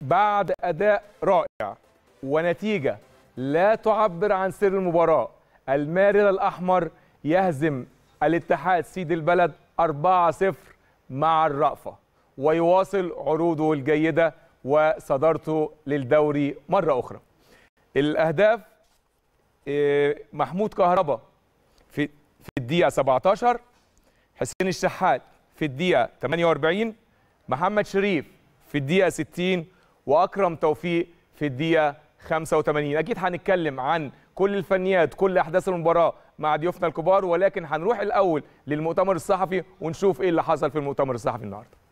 بعد أداء رائع ونتيجة لا تعبر عن سر المباراة المارد الأحمر يهزم الاتحاد سيد البلد 4-0 مع الرأفة ويواصل عروضه الجيدة وصدارته للدوري مرة أخرى الأهداف آه، محمود كهربا في الدقيقة 17 حسين الشحات في الدقيقة 48 محمد شريف في الدقيقة 60 واكرم توفيق في الدقيقه 85 اكيد هنتكلم عن كل الفنيات كل احداث المباراه مع ضيوفنا الكبار ولكن هنروح الاول للمؤتمر الصحفي ونشوف ايه اللي حصل في المؤتمر الصحفي النهارده